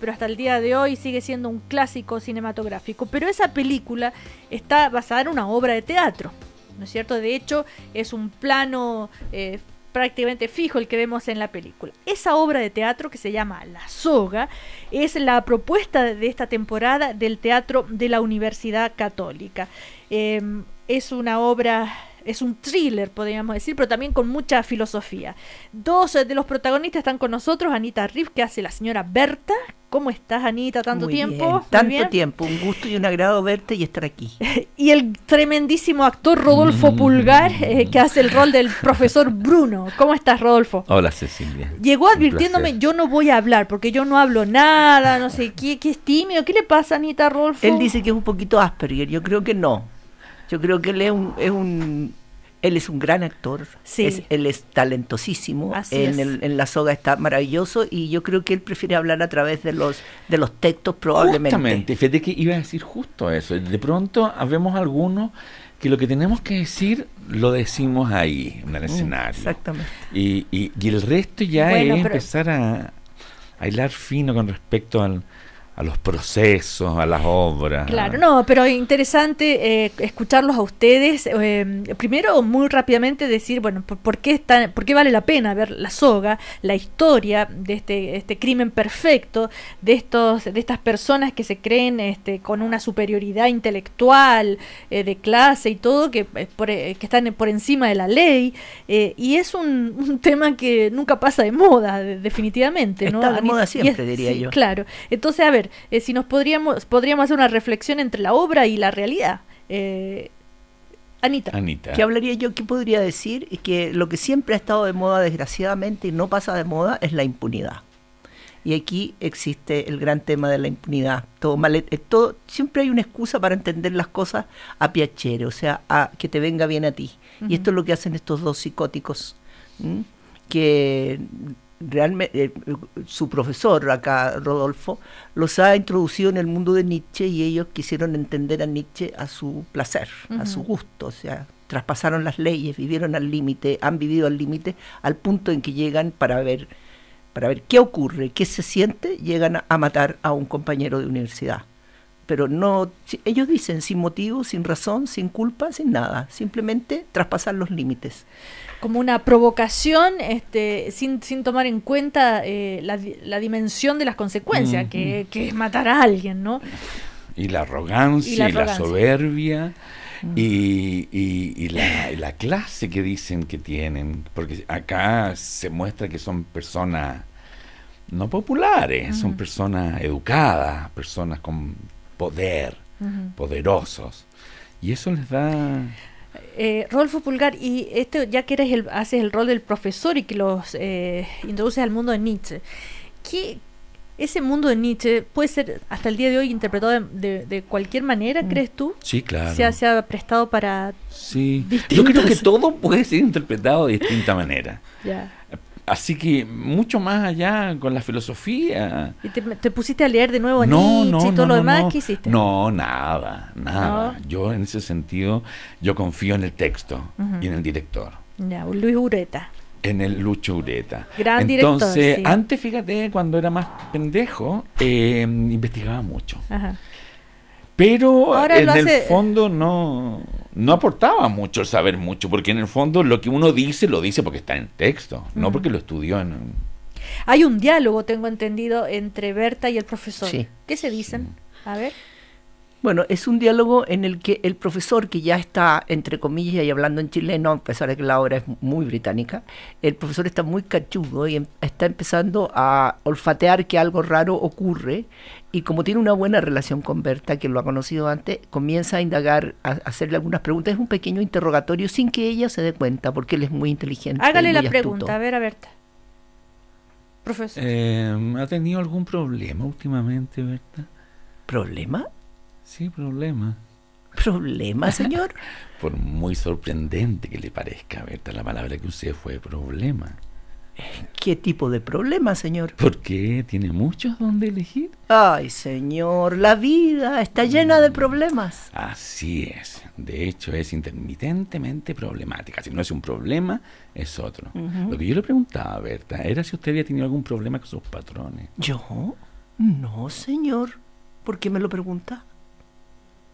pero hasta el día de hoy sigue siendo un clásico cinematográfico. Pero esa película está basada en una obra de teatro, ¿no es cierto? De hecho, es un plano eh, prácticamente fijo el que vemos en la película. Esa obra de teatro que se llama La Soga es la propuesta de esta temporada del Teatro de la Universidad Católica. Em, es una obra es un thriller, podríamos decir, pero también con mucha filosofía. Dos eh, de los protagonistas están con nosotros, Anita Riff, que hace la señora Berta. ¿Cómo estás, Anita? Tanto tiempo. Tanto tiempo, un gusto y un agrado verte y estar aquí. y el tremendísimo actor Rodolfo mm. Pulgar, eh, que hace el rol del profesor Bruno. ¿Cómo estás, Rodolfo? Hola, Cecilia. Llegó advirtiéndome, yo no voy a hablar, porque yo no hablo nada, no sé qué, qué es tímido. ¿Qué le pasa, Anita, Rodolfo? Él dice que es un poquito Asperger, yo creo que no. Yo creo que él es un, él es un gran actor, él es talentosísimo, en, en la soga está maravilloso y yo creo que él prefiere hablar a través de los, de los textos probablemente. Justamente, fíjate que iba a decir justo eso, de pronto vemos algunos que lo que tenemos que decir lo decimos ahí, en el mm, escenario. Exactamente. Y, y, el resto ya es empezar a, a hilar fino con respecto al a los procesos, a las obras. Claro, no, pero interesante eh, escucharlos a ustedes. Eh, primero, muy rápidamente decir, bueno, por, qué están, por vale la pena ver la soga, la historia de este, este, crimen perfecto, de estos, de estas personas que se creen este, con una superioridad intelectual, eh, de clase y todo, que, que están por encima de la ley. y es un, tema que nunca pasa de moda, definitivamente. ¿no? Está de moda siempre, diría yo. Claro. Entonces, a ver, eh, si nos podríamos, podríamos hacer una reflexión entre la obra y la realidad. Eh, Anita. ¿Qué hablaría yo? ¿Qué podría decir? Que lo que siempre ha estado de moda, desgraciadamente, y no pasa de moda, es la impunidad. Y aquí existe el gran tema de la impunidad. Todo, eh, todo siempre hay una excusa para entender las cosas a piacere o sea, a que te venga bien a ti. Y esto es lo que hacen estos dos psicóticos, que realmente eh, su profesor acá, Rodolfo, los ha introducido en el mundo de Nietzsche y ellos quisieron entender a Nietzsche a su placer, a su gusto, o sea, traspasaron las leyes, vivieron al límite, han vivido al límite, al punto en que llegan para ver, para ver qué ocurre, qué se siente, llegan a matar a un compañero de universidad pero no, ellos dicen sin motivo, sin razón, sin culpa, sin nada, simplemente traspasar los límites. Como una provocación, este, sin, sin tomar en cuenta eh, la, dimensión de las consecuencias, que, es matar a alguien, ¿no? Y la arrogancia, y la, soberbia. Y, la, clase que dicen que tienen, porque acá se muestra que son personas no populares, son personas educadas, personas con poder, poderosos. Y eso les da... Eh, Rolfo Pulgar, y este, ya que eres el, haces el rol del profesor y que los eh, introduces al mundo de Nietzsche, ¿qué, ese mundo de Nietzsche puede ser hasta el día de hoy interpretado de, cualquier manera, mm. ¿crees tú? Sí, claro. Se ha, se ha prestado para... Sí, yo creo que todo puede ser interpretado de distinta manera. Así que mucho más allá con la filosofía. ¿Y te, pusiste a leer de nuevo no, Nietzsche y todo lo demás? que hiciste? No, nada, nada. Yo en ese sentido, yo confío en el texto y en el director. Ya, Luis Ureta. En el Lucho Ureta. Gran director, sí. antes, fíjate, cuando era más pendejo, eh, investigaba mucho. Ajá. Pero en el fondo no, no aportaba mucho saber mucho, porque en el fondo lo que uno dice lo dice porque está en el texto, no porque lo estudió Hay un diálogo, tengo entendido, entre Berta y el profesor. ¿Qué se dicen? A ver. Bueno, es un diálogo en el que el profesor, que ya está, entre comillas, y hablando en chileno, a pesar de que la obra es muy británica, el profesor está muy cachudo y em, está empezando a olfatear que algo raro ocurre. Y como tiene una buena relación con Berta, que lo ha conocido antes, comienza a indagar, a, hacerle algunas preguntas. Es un pequeño interrogatorio sin que ella se dé cuenta, porque él es muy inteligente. Hágale la pregunta, a ver a Berta. Profesor. Eh, ¿Ha tenido algún problema últimamente, Berta? ¿Problema? Sí, problema. ¿Problema, señor? Por muy sorprendente que le parezca, Berta, la palabra que usted fue problema. ¿Qué tipo de problema, señor? Porque ¿Tiene muchos donde elegir? Ay, señor, la vida está llena de mm. problemas. Así es. De hecho, es intermitentemente problemática. Si no es un problema, es otro. Lo que yo le preguntaba, Berta, era si usted había tenido algún problema con sus patrones. ¿Yo? No, señor. ¿Por qué me lo pregunta?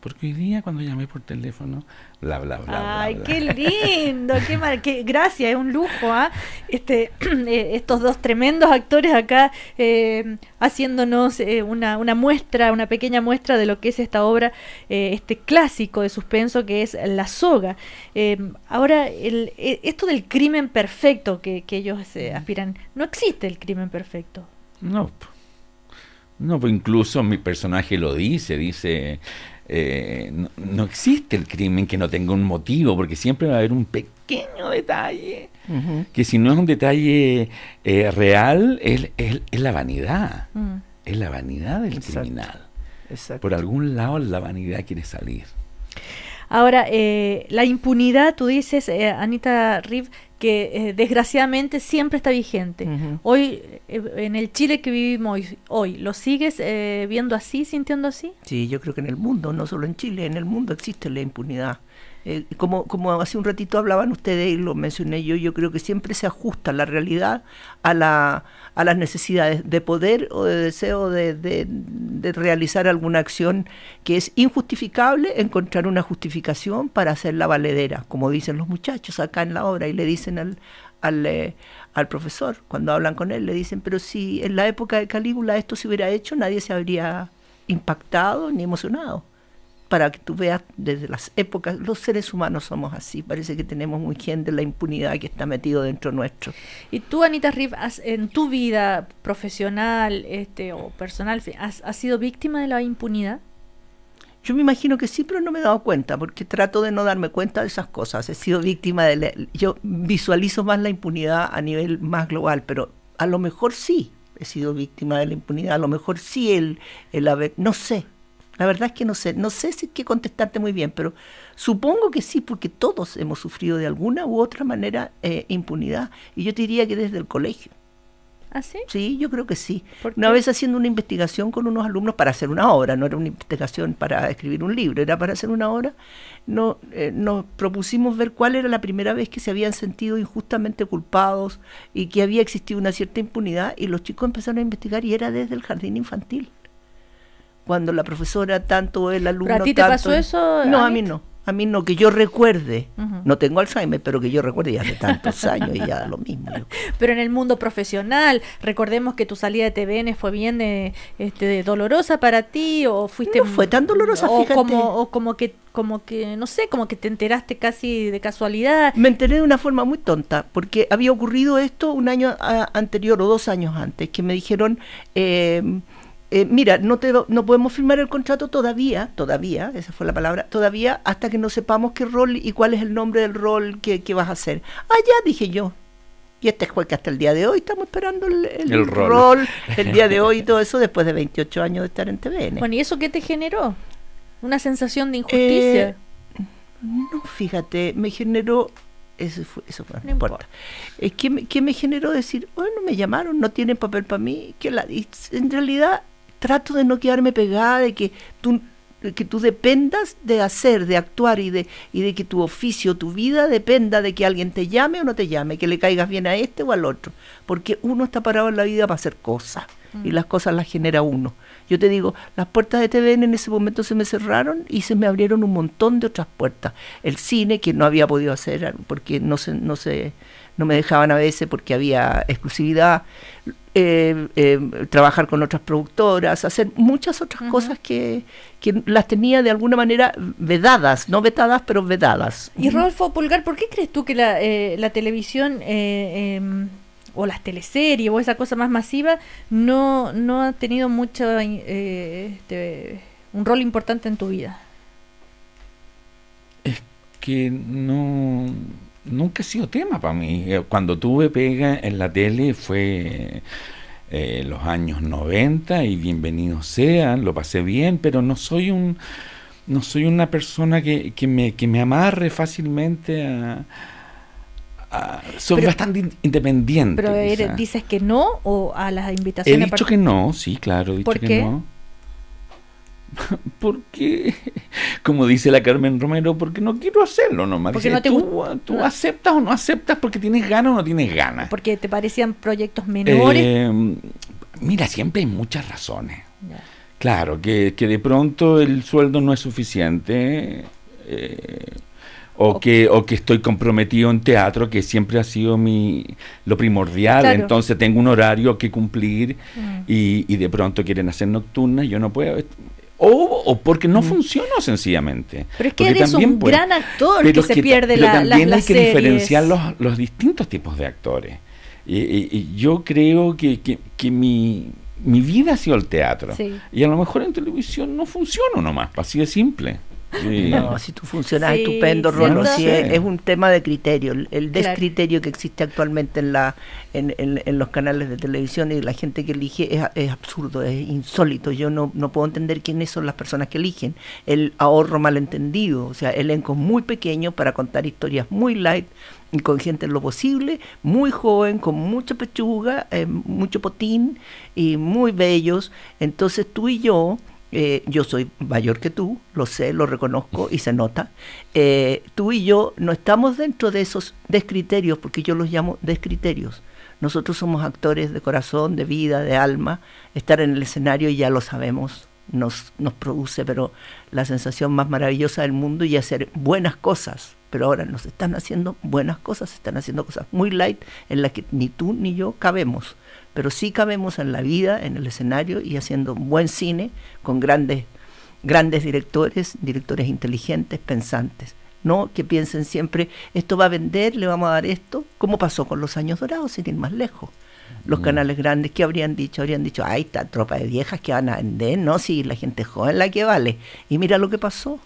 Porque hoy día cuando llamé por teléfono, bla, bla, bla. Ay, qué lindo, qué, mar... qué gracias, es un lujo. ¿ah? Este, eh, estos dos tremendos actores acá eh, haciéndonos eh, una, una, muestra, una pequeña muestra de lo que es esta obra, este clásico de suspenso que es La soga. ahora, el, esto del crimen perfecto que, que ellos mm. aspiran, no existe el crimen perfecto. No. No, pues, incluso mi personaje lo dice, dice, eh, no, existe el crimen que no tenga un motivo, porque siempre va a haber un pequeño detalle, que si no es un detalle eh, real, es, es, la vanidad, mm. es la vanidad del criminal. Por algún lado la vanidad quiere salir. Ahora, eh, la impunidad, tú dices, Anita Riv, que eh, desgraciadamente siempre está vigente. Hoy, eh, en el Chile que vivimos hoy, ¿lo sigues eh, viendo así, sintiendo así? Sí, yo creo que en el mundo, no solo en Chile, en el mundo existe la impunidad. Eh, como, hace un ratito hablaban ustedes y lo mencioné yo, yo creo que siempre se ajusta la realidad a, las necesidades de poder o de deseo de, realizar alguna acción que es injustificable, encontrar una justificación para hacerla valedera, como dicen los muchachos acá en la obra y le dicen al, eh, profesor. Cuando hablan con él, le dicen, pero si en la época de Calígula esto se hubiera hecho, nadie se habría impactado ni emocionado para que tú veas desde las épocas, los seres humanos somos así, parece que tenemos muy gente de la impunidad que está metido dentro nuestro. Y tú, Anita Riff, en tu vida profesional este, o personal, has, ¿has sido víctima de la impunidad? Yo me imagino que sí, pero no me he dado cuenta, porque trato de no darme cuenta de esas cosas. He sido víctima de... La, yo visualizo más la impunidad a nivel más global, pero a lo mejor sí he sido víctima de la impunidad, a lo mejor sí el, el haber... No sé, la verdad es que no sé, no sé si es que contestarte muy bien, pero supongo que sí, porque todos hemos sufrido de alguna u otra manera eh, impunidad. Y yo te diría que desde el colegio. ¿Ah, sí? Sí, yo creo que sí. Una vez haciendo una investigación con unos alumnos para hacer una obra, no era una investigación para escribir un libro, era para hacer una obra, no, eh, nos propusimos ver cuál era la primera vez que se habían sentido injustamente culpados y que había existido una cierta impunidad y los chicos empezaron a investigar y era desde el jardín infantil cuando la profesora tanto el alumno. ¿A ti te pasó eso? No, a mí no. A mí no, que yo recuerde. No tengo Alzheimer, pero que yo recuerde ya hace tantos años y ya lo mismo. Pero en el mundo profesional, recordemos que tu salida de TVN fue bien eh, este, dolorosa para ti o fuiste... No fue tan dolorosa, fíjate. Como, o como que, como que, no sé, como que te enteraste casi de casualidad. Me enteré de una forma muy tonta, porque había ocurrido esto un año ah, anterior o dos años antes, que me dijeron... Eh, eh, mira, no, te, no podemos firmar el contrato todavía, todavía, esa fue la palabra, todavía hasta que no sepamos qué rol y cuál es el nombre del rol que, vas a hacer. Ah, ya, dije yo. Y este juez que hasta el día de hoy estamos esperando el, rol. el día de hoy y todo eso después de 28 años de estar en TVN. Bueno, ¿y eso qué te generó? ¿Una sensación de injusticia? Eh, no, fíjate, me generó eso fue, eso fue, no, importa. es que me, me generó decir, bueno, me llamaron, no tienen papel para mí? Que la, en realidad trato de no quedarme pegada, de que tú, que tú dependas de hacer, de actuar y de, y de que tu oficio, tu vida dependa de que alguien te llame o no te llame, que le caigas bien a este o al otro. Porque uno está parado en la vida para hacer cosas y mm. las cosas las genera uno. Yo te digo, las puertas de TVN en ese momento se me cerraron y se me abrieron un montón de otras puertas. El cine, que no había podido hacer porque no se, no se, no me dejaban a veces porque había exclusividad, eh, eh, trabajar con otras productoras, hacer muchas otras cosas que, las tenía de alguna manera vedadas, no vetadas, pero vedadas. Y Rolfo Pulgar, ¿por qué crees tú que la, eh, la televisión em, o las teleseries o esa cosa más masiva no, no ha tenido mucho eh, este, un rol importante en tu vida? Es que no nunca ha sido tema para mí. Eh, cuando tuve pega en la tele fue en eh, los años 90 y bienvenido sean, lo pasé bien, pero no soy un no soy una persona que me amarre fácilmente a son bastante independientes. Pero dices que no o a las invitaciones. He dicho que no, sí, claro, he ¿Por qué? que no. porque, como dice la Carmen Romero, porque no quiero hacerlo nomás. Porque no tú, aceptas o no aceptas porque tienes ganas o no tienes ganas. Porque te parecían proyectos menores. Em, mira, siempre hay muchas razones. Claro, que, que, de pronto el sueldo no es suficiente. Eh, o que estoy comprometido en teatro que siempre ha sido mi lo primordial entonces tengo un horario que cumplir mm. y, de pronto quieren hacer nocturnas yo no puedo o, o porque no mm. funciona sencillamente. Pero es que eres un gran actor que se pierde la, también hay que diferenciar los, distintos tipos de actores. Y, yo creo que, que, mi, mi vida ha sido el teatro. Y a lo mejor en televisión no funciona nomás, así de simple. No, si tú funcionas estupendo, Rolo, es, es, un tema de criterio, el descriterio que existe actualmente en, la, en, los canales de televisión y la gente que elige es, absurdo, es insólito. Yo no, no puedo entender quiénes son las personas que eligen. El ahorro malentendido, o sea, elenco muy pequeño para contar historias muy light, con gente en lo posible, muy joven, con mucha pechuga, eh, mucho potín y muy bellos. Entonces tú y yo eh, yo soy mayor que tú, lo sé, lo reconozco y se nota. Eh, tú y yo no estamos dentro de esos descriterios, porque yo los llamo descriterios. Nosotros somos actores de corazón, de vida, de alma. Estar en el escenario ya lo sabemos, nos, nos produce, pero la sensación más maravillosa del mundo y hacer buenas cosas. Pero ahora nos están haciendo buenas cosas, están haciendo cosas muy light en las que ni tú ni yo cabemos pero sí cabemos en la vida, en el escenario y haciendo buen cine con grandes, grandes directores, directores inteligentes, pensantes. No que piensen siempre, esto va a vender, le vamos a dar esto, como pasó con los años dorados, sin ir más lejos. Los mm. canales grandes, ¿qué habrían dicho? Habrían dicho, ahí está tropa de viejas que van a vender, no, si la gente joven la que vale. Y mira lo que pasó,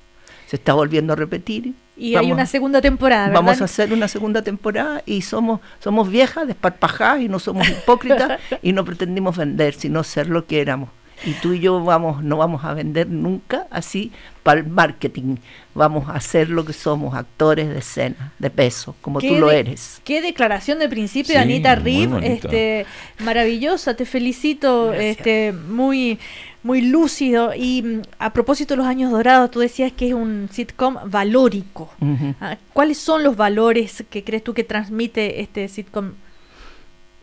se está volviendo a repetir y hay una segunda temporada. Vamos a hacer una segunda temporada y somos, somos viejas, desparpajadas y no somos hipócritas y no pretendimos vender, sino ser lo que éramos. Y tú y yo vamos, no vamos a vender nunca así para el marketing. Vamos a ser lo que somos, actores de escena, de peso, como tú lo eres. Qué declaración de principio, Anita Riv. este, maravillosa, te felicito, este, muy muy lúcido. Y mm, a propósito de los años dorados, tú decías que es un sitcom valórico. Ah, ¿Cuáles son los valores que crees tú que transmite este sitcom?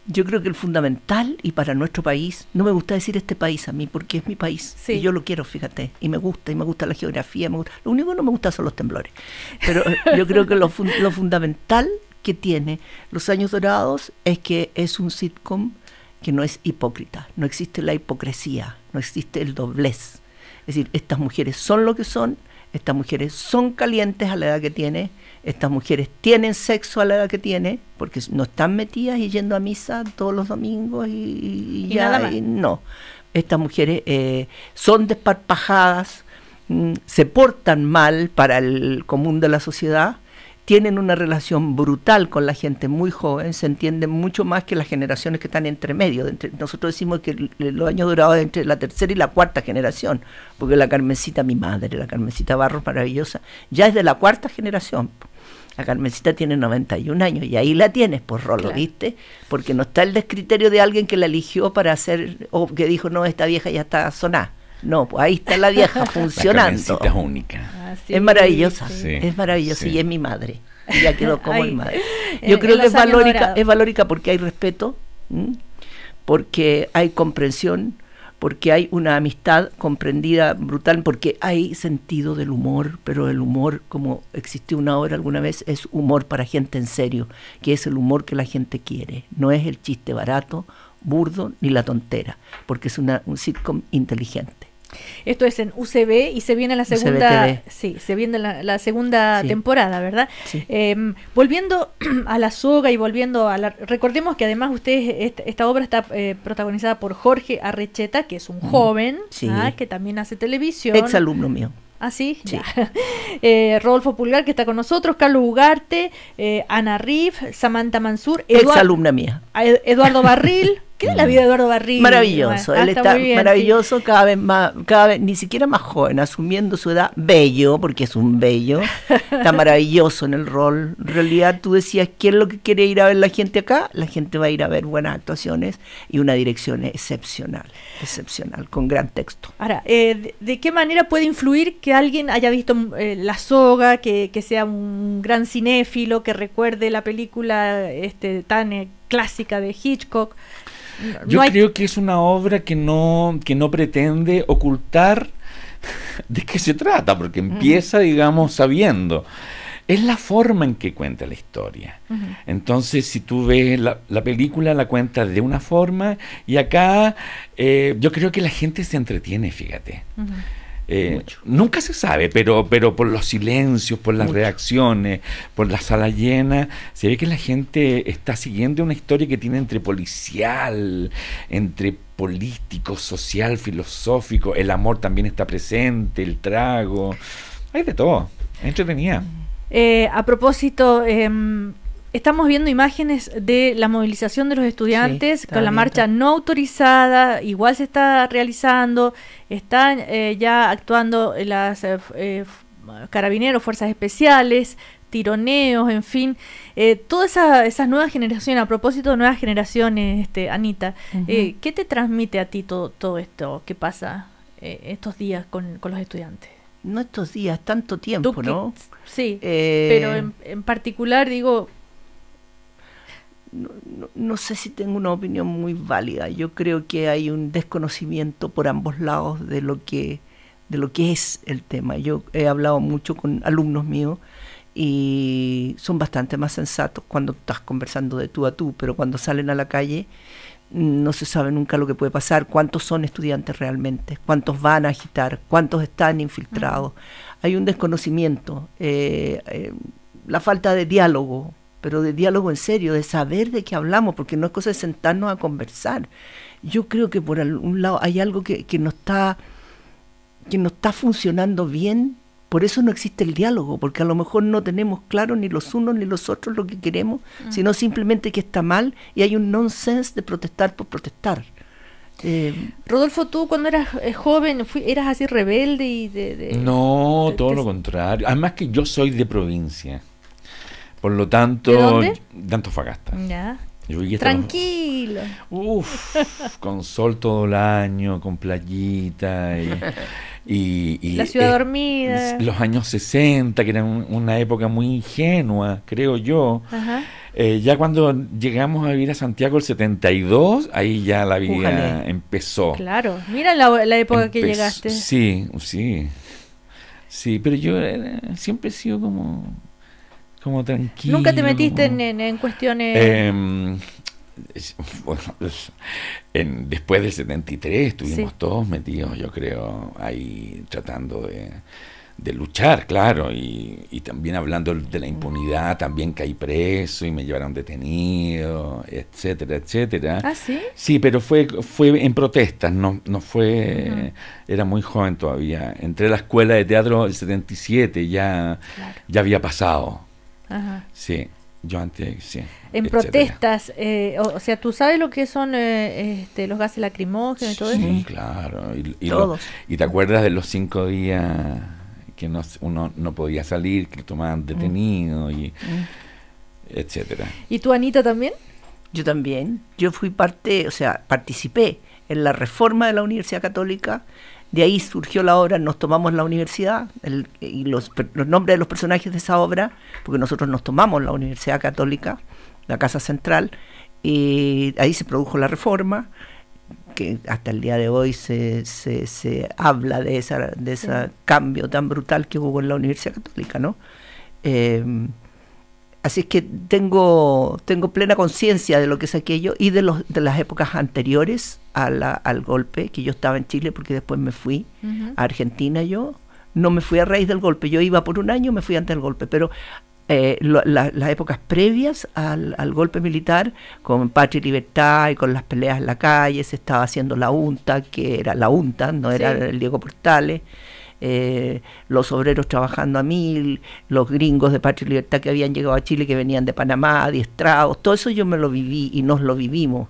Yo creo que el fundamental y para nuestro país, no me gusta decir este país a mí porque es mi país y yo lo quiero, fíjate, y me gusta, y me gusta la geografía, me gusta. lo único que no me gusta son los temblores, pero eh, yo creo que lo fundamental que tiene Los Años Dorados es que es un sitcom que no es hipócrita, no existe la hipocresía, no existe el doblez. Es decir, estas mujeres son lo que son, estas mujeres son calientes a la edad que tienen, estas mujeres tienen sexo a la edad que tienen, porque no están metidas y yendo a misa todos los domingos y, ya, no. Estas mujeres eh, son desparpajadas, mm, se portan mal para el común de la sociedad, tienen una relación brutal con la gente muy joven, se entienden mucho más que las generaciones que están entre medio. nosotros decimos que los años durados entre la tercera y la cuarta generación, porque la Carmencita, mi madre, la Carmencita Barros maravillosa, ya es de la cuarta generación. La Carmencita tiene 91 años y ahí la tienes, por pues, Rolo, ¿viste? Porque no está el descriterio de alguien que la eligió para hacer, o que dijo, no, esta vieja ya está sonada. No, pues ahí está la vieja funcionando. La única. Ah, es maravillosa, es maravillosa y es mi madre. Ya quedó como mi madre. Eh, Yo creo que es valórica, es valórica porque hay respeto, porque hay comprensión, porque hay una amistad comprendida brutal, porque hay sentido del humor, pero el humor, como existió una hora alguna vez, es humor para gente en serio, que es el humor que la gente quiere, no es el chiste barato, burdo ni la tontera, porque es un sitcom inteligente. Esto es en UCB y se viene la segunda, sí, se viene la, segunda temporada, ¿verdad? Em, volviendo a la soga y volviendo a la, recordemos que además ustedes esta, obra está eh, protagonizada por Jorge Arrecheta, que es un joven ¿ah? que también hace televisión, ex alumno mío. ¿Ah, sí? Eh, Rodolfo Pulgar, que está con nosotros, Carlos Ugarte, eh, Ana Riff, Samantha Mansur, ex alumna mía. Ah, Eduardo Barril, ¿Qué la vida de Eduardo Barrillo? Maravilloso, él ah, está, maravilloso, cada vez más, cada vez, ni siquiera más joven, asumiendo su edad, bello, porque es un bello, está maravilloso en el rol. En realidad tú decías, ¿quién es lo que quiere ir a ver la gente acá? La gente va a ir a ver buenas actuaciones y una dirección excepcional, excepcional, con gran texto. Ahora, eh, de, qué manera puede influir que alguien haya visto eh, La Soga, que, sea un gran cinéfilo, que recuerde la película este, tan eh, clásica de Hitchcock? Yo creo que es una obra que no, no pretende ocultar de qué se trata, porque empieza, digamos, sabiendo. Es la forma en que cuenta la historia. Entonces, si tú ves la, película, la cuenta de una forma, y acá eh, yo creo que la gente se entretiene, fíjate. Eh, nunca se sabe, pero, pero por los silencios, por las reacciones, por la sala llena, se ve que la gente está siguiendo una historia que tiene entre policial, entre político, social, filosófico, el amor también está presente, el trago, hay de todo, entretenida. Eh, a propósito, em, Estamos viendo imágenes de la movilización de los estudiantes con la marcha no autorizada, igual se está realizando, están eh, ya actuando las eh, eh, carabineros, fuerzas especiales, tironeos, en fin, todas esas nuevas generaciones, a propósito de nuevas generaciones, este, Anita, ¿qué te transmite a ti todo, todo esto que pasa estos días con, los estudiantes? No estos días, tanto tiempo, ¿no? Sí, pero en particular digo, no, sé si tengo una opinión muy válida. Yo creo que hay un desconocimiento por ambos lados de lo que, de lo que es el tema. Yo he hablado mucho con alumnos míos y son bastante más sensatos cuando estás conversando de tú a tú, pero cuando salen a la calle no se sabe nunca lo que puede pasar, cuántos son estudiantes realmente, cuántos van a agitar, cuántos están infiltrados. Hay un desconocimiento, eh, eh, la falta de diálogo pero de diálogo en serio, de saber de qué hablamos, porque no es cosa de sentarnos a conversar. Yo creo que por algún lado hay algo que, no, está, que no está funcionando bien, por eso no existe el diálogo, porque a lo mejor no tenemos claro ni los unos ni los otros lo que queremos, mm. sino simplemente que está mal y hay un nonsense de protestar por protestar. Eh, Rodolfo, tú cuando eras eh, joven eras así rebelde y de... no, todo lo contrario. Además que yo soy de provincia. Por lo tanto, ¿De dónde? De Ya. Tranquilo. Uf, con sol todo el año, con playita y, la ciudad dormida. Los años 60, que era una época muy ingenua, creo yo. Eh, ya cuando llegamos a vivir a Santiago el 72, ahí ya la vida empezó. Claro, mira la, época que llegaste. Sí, sí. Sí, pero yo eh, siempre he sido como ¿Nunca te metiste en, cuestiones...? Em, bueno, en, después del 73 estuvimos todos metidos, yo creo, ahí tratando de, luchar, claro, y, también hablando de la impunidad, también caí preso y me llevaron detenido, etcétera, etcétera. ¿Ah, sí? Sí, pero fue, fue en protestas, no, no fue, era muy joven todavía. Entré a la escuela de teatro el 77, ya, ya había pasado Ajá. Sí, yo antes, sí. En protestas, eh, o, sea, ¿tú sabes lo que son eh, este, los gases lacrimógenos y todo eso? Sí, claro. Y, y, te acuerdas de los cinco días que no, uno no podía salir, que lo tomaban mm. detenido y mm. etcétera. ¿Y tú, Anita, también? Yo también. Yo fui parte, o sea, participé en la reforma de la Universidad Católica de ahí surgió la obra Nos tomamos la universidad y los, nombres de los personajes de esa obra, porque nosotros nos tomamos la Universidad Católica, la Casa Central, y ahí se produjo la reforma, que hasta el día de hoy se, habla de, esa, de ese cambio tan brutal que hubo en la Universidad Católica, ¿no? Eh, Así que tengo, tengo plena conciencia de lo que es aquello y de, de las épocas anteriores a al golpe, que yo estaba en Chile porque después me fui a Argentina yo. No me fui a raíz del golpe, yo iba por un año, me fui antes del golpe, pero eh, las épocas previas al, golpe militar, con Patria y Libertad y con las peleas en la calle, se estaba haciendo la UNTA, que era la UNTA, no era el Diego Portales. Eh, los obreros trabajando a mil, los gringos de Patria y Libertad que habían llegado a Chile, que venían de Panamá, adiestrados, todo eso yo me lo viví y nos lo vivimos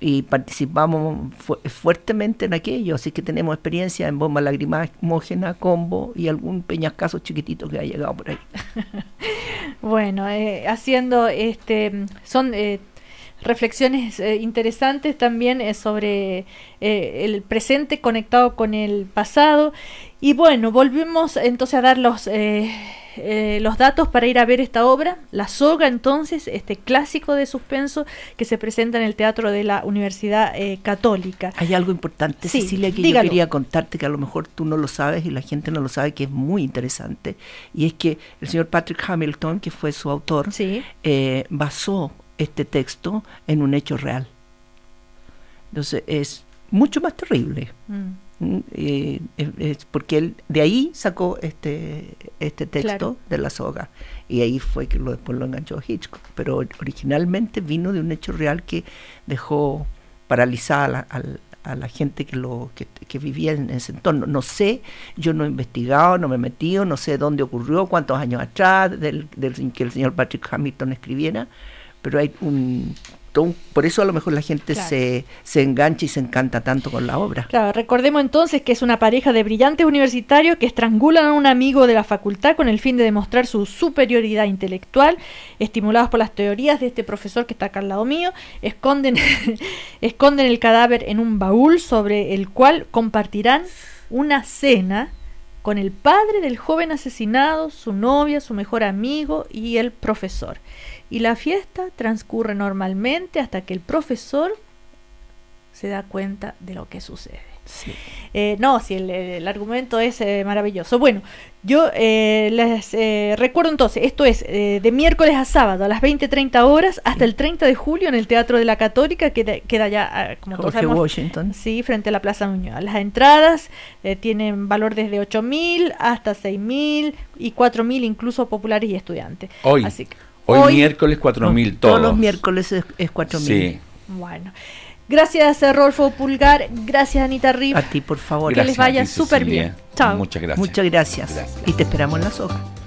y participamos fuertemente en aquello, así que tenemos experiencia en bomba Mógena, combo y algún peñascaso chiquitito que ha llegado por ahí. bueno, eh, haciendo este, son eh, reflexiones interesantes también sobre el presente conectado con el pasado y bueno, volvimos entonces a dar los, eh, eh, los datos para ir a ver esta obra, La Soga entonces, este clásico de suspenso que se presenta en el Teatro de la Universidad eh, Católica. Hay algo importante, Cecilia, que yo quería contarte, que a lo mejor tú no lo sabes y la gente no lo sabe, que es muy interesante, y es que el señor Patrick Hamilton, que fue su autor, basó este texto en un hecho real. Entonces es mucho más terrible. Mm. Eh, porque él de ahí sacó este, este texto de la soga y ahí fue que lo, después lo enganchó Hitchcock, pero originalmente vino de un hecho real que dejó paralizada a la, gente que, lo, que, vivía en ese entorno. No sé, yo no he investigado, no me he metido, no sé dónde ocurrió, cuántos años atrás del, del que el señor Patrick Hamilton escribiera, pero hay un por eso a lo mejor la gente se, engancha y se encanta tanto con la obra. Claro, recordemos entonces que es una pareja de brillantes universitarios que estrangulan a un amigo de la facultad con el fin de demostrar su superioridad intelectual, estimulados por las teorías de este profesor que está acá al lado mío, esconden, esconden el cadáver en un baúl sobre el cual compartirán una cena con el padre del joven asesinado, su novia, su mejor amigo y el profesor y la fiesta transcurre normalmente hasta que el profesor se da cuenta de lo que sucede. Eh, no, si el, argumento es eh, maravilloso. Bueno, yo eh, les recuerdo entonces, esto es de miércoles a sábado a las 20-30 horas hasta el 30 de julio en el Teatro de la Católica, que queda ya, ah, como Washington. Sí, frente a la Plaza Muñoz. Las entradas tienen valor desde 8.000 hasta 6.000 y 4.000 incluso populares y estudiantes. Hoy. Así que, Hoy, miércoles 4.000 todos. Todos los miércoles es, 4.000. Sí. Bueno. Gracias, Rolfo Pulgar. Gracias, Anita Riff. A ti, por favor. que les vaya súper bien. Chao. Muchas gracias. Muchas gracias. gracias. Y te esperamos en las hojas.